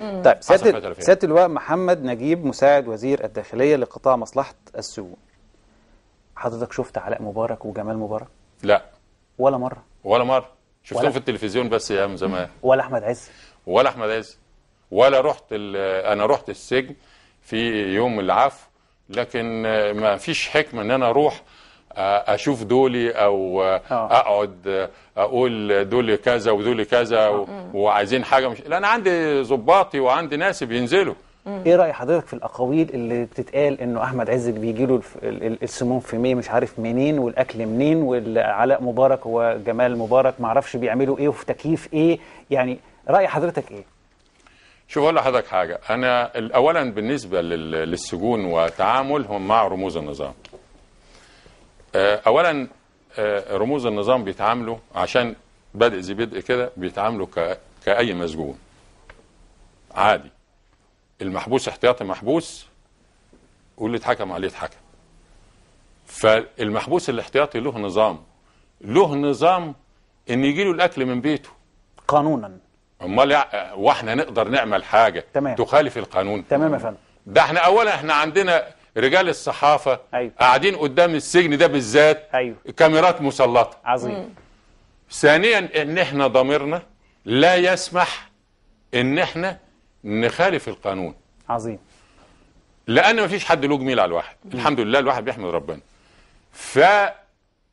طيب سياده سياده اللواء محمد نجيب مساعد وزير الداخليه لقطاع مصلحه السجون حضرتك شفت علاء مبارك وجمال مبارك لا ولا مره ولا مره شفتهم ولا... في التلفزيون بس يا زمان ولا احمد عز ولا احمد عز ولا رحت انا رحت السجن في يوم العفو لكن ما فيش حكمه ان انا اروح اشوف دولي او آه. اقعد اقول دول كذا ودول كذا آه. آه. وعايزين حاجه مش لا انا عندي ظباطي وعندي ناس بينزلوا ايه راي حضرتك في الاقاويل اللي بتتقال انه احمد عز بيجي له السموم في ميه مش عارف منين والاكل منين والعلاء مبارك وجمال مبارك ما اعرفش بيعملوا ايه وفي تكييف ايه يعني راي حضرتك ايه شوف اقول لحضرتك حاجه انا اولا بالنسبه للسجون وتعاملهم مع رموز النظام آه، اولا آه، رموز النظام بيتعاملوا عشان بدء ذي بدء كده بيتعاملوا كاي مسجون عادي المحبوس احتياطي محبوس واللي اتحكم عليه اتحكم فالمحبوس الاحتياطي له نظام له نظام ان يجي له الاكل من بيته قانونا امال واحنا نقدر نعمل حاجه تمام. تخالف القانون تمام يا فندم ده احنا اولا احنا عندنا رجال الصحافه أيوه. قاعدين قدام السجن ده بالذات أيوه. كاميرات مسلطه عظيم ثانيا ان احنا ضميرنا لا يسمح ان احنا نخالف القانون عظيم لان مفيش حد له جميل على الواحد م. الحمد لله الواحد بيحمد ربنا ف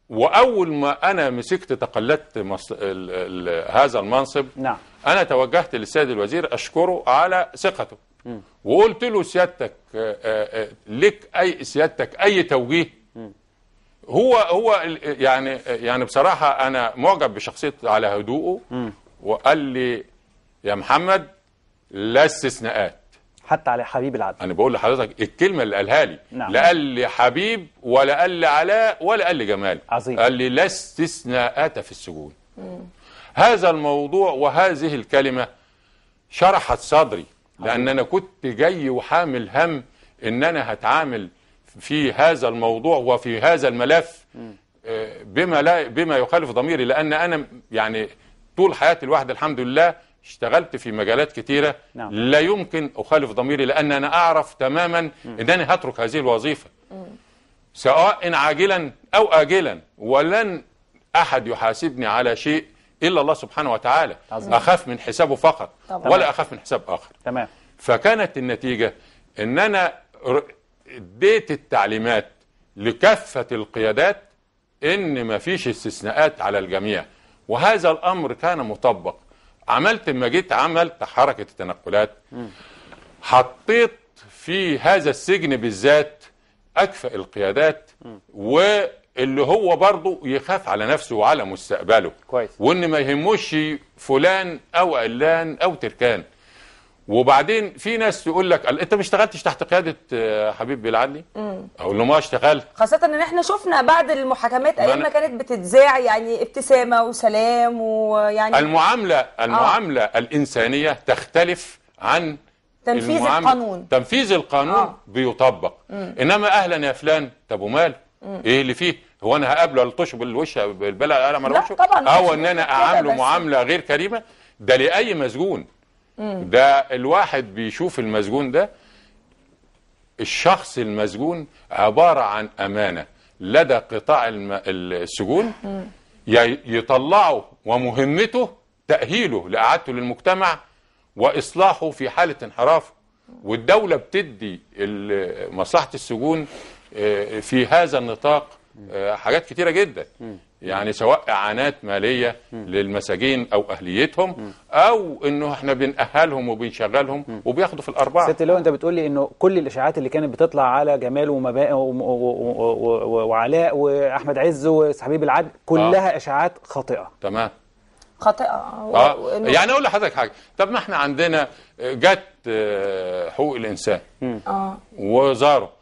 واول ما انا مسكت تقلدت مص... ال... ال... هذا المنصب نعم. انا توجهت للسيد الوزير اشكره على ثقته وقلت له سيادتك آه، آه، آه، لك اي سيادتك اي توجيه هو هو يعني يعني بصراحه انا معجب بشخصيته على هدوءه وقال لي يا محمد لا استثناءات حتى على حبيب العبد انا بقول لحضرتك الكلمه اللي قالها لي نعم. لا قال لي حبيب ولا قال لي علاء ولا قال لي جمال عظيم قال لي لا استثناءات في السجون مم. هذا الموضوع وهذه الكلمه شرحت صدري لان انا كنت جاي وحامل هم ان انا هتعامل في هذا الموضوع وفي هذا الملف آه، بما لا بما يخالف ضميري لان انا يعني طول حياتي الواحد الحمد لله اشتغلت في مجالات كتيره نعم. لا يمكن اخالف ضميري لان انا اعرف تماما ان انا هترك هذه الوظيفه سواء عاجلا او اجلا ولن احد يحاسبني على شيء إلا الله سبحانه وتعالى عظيم. أخاف من حسابه فقط طبعا. ولا أخاف من حساب آخر تمام فكانت النتيجة إن أنا اديت التعليمات لكافة القيادات إن ما فيش استثناءات على الجميع وهذا الأمر كان مطبق عملت لما جيت عملت حركة التنقلات حطيت في هذا السجن بالذات أكفأ القيادات و اللي هو برضه يخاف على نفسه وعلى مستقبله كويس وان ما يهموش فلان او علان او تركان وبعدين في ناس تقول لك انت ما اشتغلتش تحت قياده آه، حبيب بالعدلي اقول له ما اشتغلت خاصه ان احنا شفنا بعد المحاكمات ايام ما كانت بتتذاع يعني ابتسامه وسلام ويعني المعامله آه. المعامله آه. الانسانيه تختلف عن تنفيذ القانون تنفيذ القانون آه. بيطبق مم. انما اهلا يا فلان طب وماله مم. ايه اللي فيه هو انا هقابله الطشه بالوش بالبلع القلم على وشه او ان انا اعامله معامله غير كريمه ده لاي مسجون ده الواحد بيشوف المسجون ده الشخص المسجون عباره عن امانه لدى قطاع السجون يطلعه ومهمته تاهيله لاعادته للمجتمع واصلاحه في حاله انحرافه والدوله بتدي مصلحه السجون آه، في هذا النطاق آه، حاجات كتيرة جدا يعني سواء اعانات ماليه للمساجين او اهليتهم او انه احنا بنأهلهم وبنشغلهم وبياخدوا في الارباح ست لو انت بتقولي انه كل الاشاعات اللي كانت بتطلع على جمال وعلاء واحمد عز وحبيب العدل آه. كلها آه. اشاعات خاطئه تمام خاطئه آه. يعني اقول لحضرتك حاجه طب ما احنا عندنا جت حقوق الانسان اه وزاره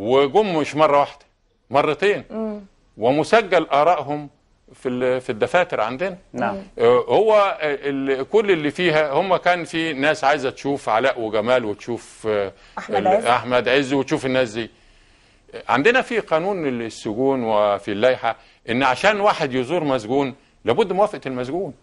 وجم مش مره واحده مرتين مم. ومسجل ارائهم في في الدفاتر عندنا نعم آه، هو كل اللي فيها هم كان في ناس عايزه تشوف علاء وجمال وتشوف آه، احمد عز احمد عز وتشوف الناس دي عندنا في قانون السجون وفي اللائحه ان عشان واحد يزور مسجون لابد موافقه المسجون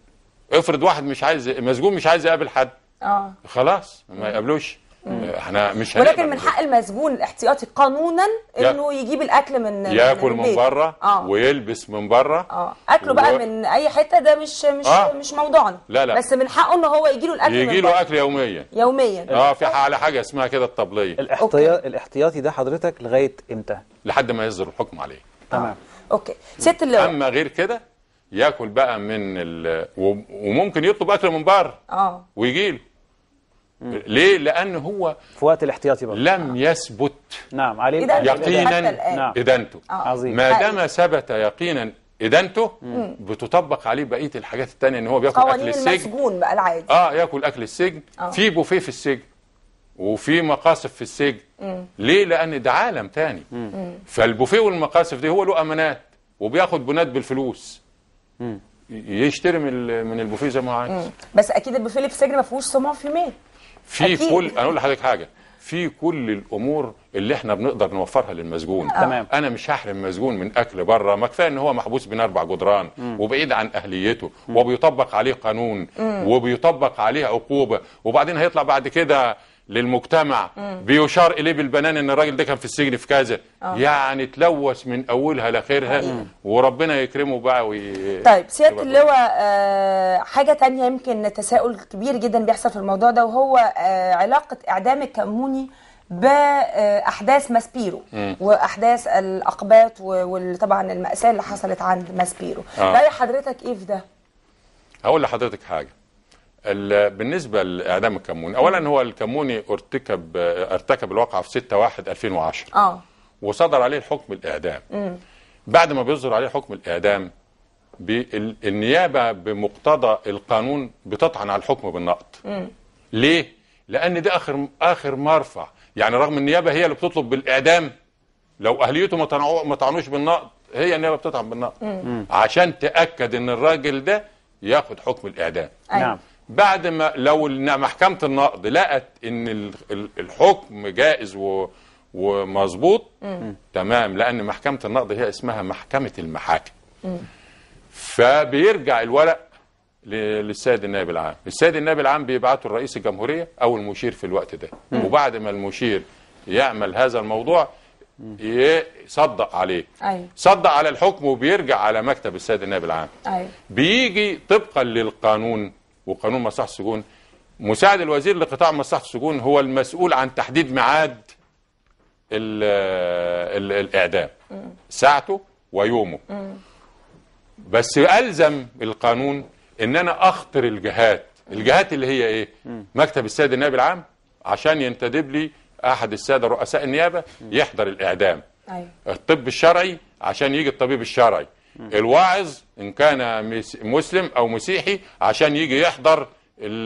افرض واحد مش عايز مسجون مش عايز يقابل حد اه خلاص ما يقابلوش احنا آه، مش ولكن من حق المسجون الاحتياطي قانونا انه يجيب الاكل من ياكل من, من بره آه. ويلبس من بره اه اكله و... بقى من اي حته ده مش مش آه. مش موضوعنا لا لا بس من حقه ان هو يجي له الاكل يجي له اكل يوميا يوميا اه في على حاجه اسمها كده الطبليه الاحتياط الاحتياطي ده حضرتك لغايه امتى لحد ما يصدر الحكم عليه تمام آه. اوكي ست اللي اما غير كده ياكل بقى من ال... وممكن يطلب اكل من بره اه ويجي له ليه؟ لأن هو في وقت الاحتياطي برضه لم يثبت نعم عليه يقينا إدانته نعم. آه. عظيم ما طيب. دام ثبت يقينا إدانته بتطبق عليه بقية الحاجات التانية إن هو بياكل أكل السجن المسجون بقى العادي آه ياكل أكل السجن آه. في بوفيه في السجن وفي مقاصف في السجن مم. ليه؟ لأن ده عالم تاني فالبوفيه والمقاصف دي هو له أمانات وبياخد بنات بالفلوس مم. يشتري من من البوفيه زي ما هو عايز بس اكيد البوفيه اللي في السجن ما فيهوش صمام في ميه في كل انا اقول لحضرتك حاجه في كل الامور اللي احنا بنقدر نوفرها للمسجون آه. تمام آه. انا مش هحرم مسجون من اكل بره ما كفايه ان هو محبوس بين اربع جدران وبعيد عن اهليته وبيطبق عليه قانون وبيطبق عليه عقوبه وبعدين هيطلع بعد كده للمجتمع مم. بيشار اليه بالبنان ان الراجل ده كان في السجن في كذا آه. يعني تلوث من اولها لاخرها وربنا يكرمه بقى وي... طيب سياده اللواء آه حاجه تانية يمكن تساؤل كبير جدا بيحصل في الموضوع ده وهو آه علاقه اعدام الكموني باحداث ماسبيرو واحداث الاقباط وطبعا الماساه اللي حصلت عند ماسبيرو آه. راي حضرتك ايه في ده هقول لحضرتك حاجه بالنسبة لإعدام الكموني أولا هو الكموني ارتكب ارتكب الواقعة في 6 1 2010 اه وصدر عليه الحكم الإعدام م. بعد ما بيصدر عليه حكم الإعدام النيابة بمقتضى القانون بتطعن على الحكم بالنقض ليه؟ لأن ده آخر آخر مرفع يعني رغم النيابة هي اللي بتطلب بالإعدام لو أهليته ما طعنوش بالنقض هي النيابة بتطعن بالنقض عشان تأكد إن الراجل ده ياخد حكم الإعدام أيوة. نعم بعد ما لو محكمه النقض لقت ان الحكم جائز و ومظبوط تمام لان محكمه النقض هي اسمها محكمه المحاكم فبيرجع الورق للسيد النائب العام السيد النائب العام بيبعته الرئيس الجمهوريه او المشير في الوقت ده مم. وبعد ما المشير يعمل هذا الموضوع يصدق عليه أيوه. صدق على الحكم وبيرجع على مكتب السيد النائب العام أيوه. بيجي طبقا للقانون وقانون مصلحه السجون مساعد الوزير لقطاع مصلحه السجون هو المسؤول عن تحديد ميعاد الاعدام ساعته ويومه بس الزم القانون ان انا اخطر الجهات الجهات اللي هي ايه مكتب السيد النائب العام عشان ينتدب لي احد الساده رؤساء النيابه يحضر الاعدام أيوه. الطب الشرعي عشان يجي الطبيب الشرعي الواعظ ان كان مسلم او مسيحي عشان يجي يحضر الـ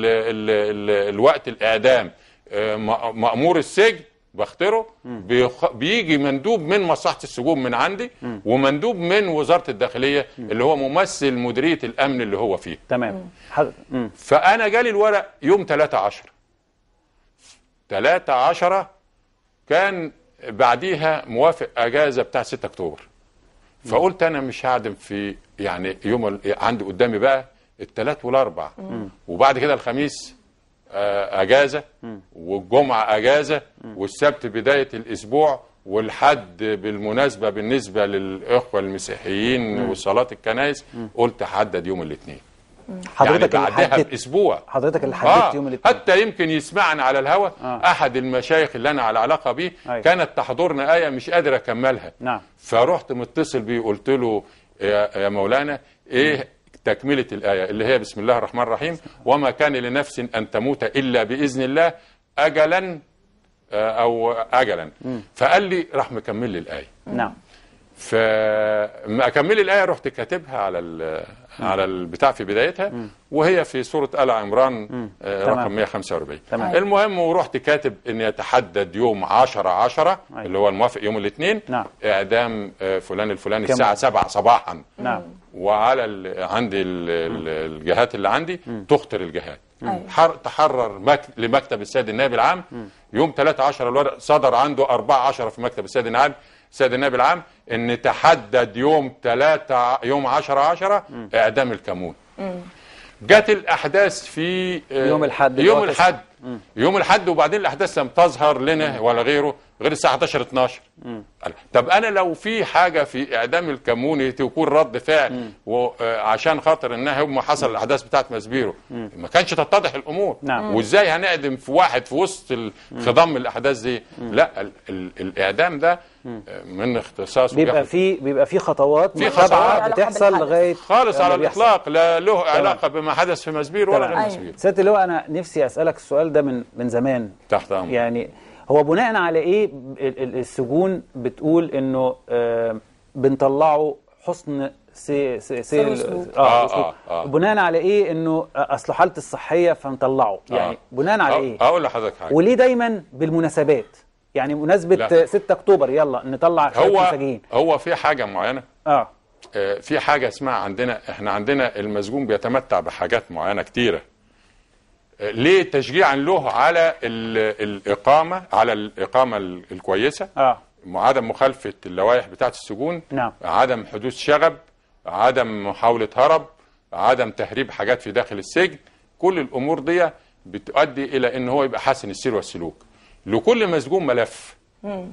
الـ الـ الوقت الاعدام آه، مامور السجن بختره بيجي مندوب من مصلحه السجون من عندي ومندوب من وزاره الداخليه اللي هو ممثل مديريه الامن اللي هو فيه تمام فانا جالي الورق يوم 3 10 3 10 كان بعديها موافق اجازه بتاع 6 اكتوبر فقلت انا مش هعدم في يعني يوم عندي قدامي بقى الثلاث والاربع وبعد كده الخميس آه، اجازه والجمعه اجازه والسبت بدايه الاسبوع والحد بالمناسبه بالنسبه للاخوه المسيحيين وصلاه الكنائس قلت حدد يوم الاثنين حضرتك يعني بعدها حدد... باسبوع حضرتك اللي آه. حددت آه. يوم الاثنين حتى يمكن يسمعنا على الهواء آه. احد المشايخ اللي انا على علاقه بيه آه. كانت تحضرنا ايه مش قادر اكملها نعم فرحت متصل بيه قلت له يا مولانا ايه م. تكمله الايه اللي هي بسم الله الرحمن الرحيم وما كان لنفس ان تموت الا باذن الله اجلا آه، او اجلا م. فقال لي راح مكمل لي الايه نعم فما اكمل الايه رحت كاتبها على على البتاع في بدايتها وهي في سوره ال عمران آه، رقم 145 تمام. المهم ورحت كاتب ان يتحدد يوم 10 10 أيوة. اللي هو الموافق يوم الاثنين نعم. اعدام آه، فلان الفلاني الساعه 7 صباحا نعم. وعلى ال عندي ال الجهات اللي عندي مم. تخطر الجهات أيوة. حر تحرر مك... لمكتب السيد النائب العام مم. يوم 3 10 الورق صدر عنده 4 10 في مكتب السيد النائب سيد النائب العام ان تحدد يوم 3 يوم 10 10 اعدام الكمون جت الاحداث في آه، يوم الحد يوم الحد يوم الاحد وبعدين الاحداث لم تظهر لنا ولا غيره غير الساعه 11 12 طب انا لو في حاجه في اعدام الكموني تكون رد فعل وعشان آه، خاطر انها يوم ما حصل الاحداث بتاعت ماسبيرو ما كانش تتضح الامور نعم. وازاي هنعدم في واحد في وسط خضم الاحداث دي لا ال ال الاعدام ده آه، من اختصاص بيبقى في بيبقى في خطوات متابعه بتحصل لغايه خالص على الاطلاق لا له علاقه بما حدث في ماسبيرو ولا غير ماسبيرو سياده أيوة. اللي هو انا نفسي اسالك السؤال ده من من زمان تحت امر يعني هو بناء على ايه السجون بتقول انه آه، بنطلعه حسن سي سي سي آه آه آه بناء على ايه انه آه، اصل حالته الصحيه فنطلعه آه. يعني آه بناء على ايه اقول لحضرتك حاجه وليه دايما بالمناسبات يعني مناسبه 6 اكتوبر يلا نطلع هو المساجين. هو في حاجه معينه اه في حاجه اسمها عندنا احنا عندنا المسجون بيتمتع بحاجات معينه كتيره ليه تشجيعا له على الإقامة على الإقامة الكويسة آه. عدم مخالفة اللوائح بتاعة السجون نعم. عدم حدوث شغب عدم محاولة هرب عدم تهريب حاجات في داخل السجن كل الأمور دي بتؤدي إلى أن هو يبقى حسن السير والسلوك لكل مسجون ملف مم.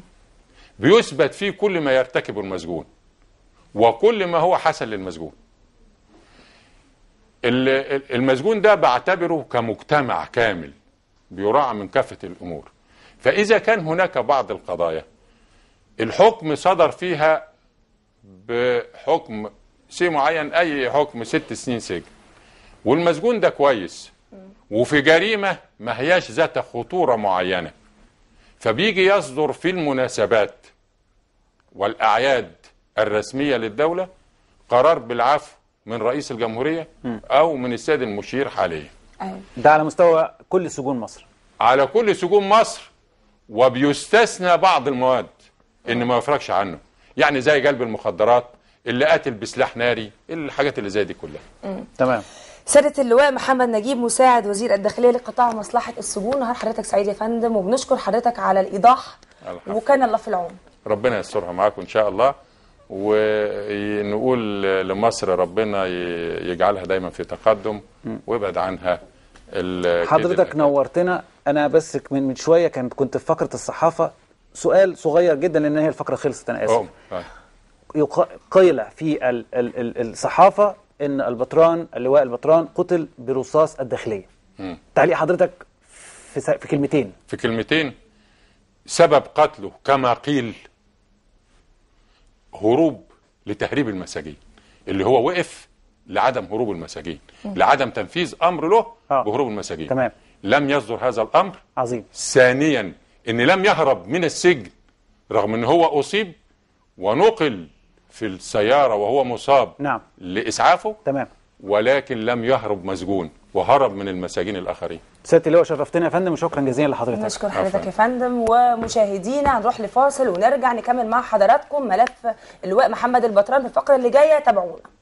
بيثبت فيه كل ما يرتكبه المسجون وكل ما هو حسن للمسجون المسجون ده بعتبره كمجتمع كامل بيراعى من كافة الأمور فإذا كان هناك بعض القضايا الحكم صدر فيها بحكم شيء معين أي حكم ست سنين سجن والمسجون ده كويس وفي جريمة ما هياش ذات خطورة معينة فبيجي يصدر في المناسبات والأعياد الرسمية للدولة قرار بالعفو من رئيس الجمهورية أو من السيد المشير حاليا أيوة. ده على مستوى كل سجون مصر على كل سجون مصر وبيستثنى بعض المواد إن ما يفرقش عنه يعني زي جلب المخدرات اللي قاتل بسلاح ناري الحاجات اللي زي دي كلها تمام سيادة اللواء محمد نجيب مساعد وزير الداخلية لقطاع مصلحة السجون نهار حضرتك سعيد يا فندم وبنشكر حضرتك على الإيضاح وكان الله في العون ربنا يسترها معاكم إن شاء الله ونقول لمصر ربنا يجعلها دايما في تقدم ويبعد عنها حضرتك نورتنا انا بس من من شويه كانت كنت في فقره الصحافه سؤال صغير جدا لان هي الفقره خلصت انا اسف طيب. قيل في ال ال الصحافه ان البطران اللواء البطران قتل برصاص الداخليه تعليق حضرتك في, في كلمتين في كلمتين سبب قتله كما قيل هروب لتهريب المساجين اللي هو وقف لعدم هروب المساجين لعدم تنفيذ امر له آه. بهروب المساجين تمام لم يصدر هذا الامر عظيم ثانيا ان لم يهرب من السجن رغم ان هو اصيب ونقل في السياره وهو مصاب نعم لاسعافه تمام ولكن لم يهرب مسجون وهرب من المساجين الآخرين سيادة اللواء شرفتنا يا فندم وشكرا جزيلا لحضرتك نشكر حضرتك يا فندم ومشاهدينا هنروح لفاصل ونرجع نكمل مع حضراتكم ملف اللواء محمد البطران في الفقرة اللي جاية تابعونا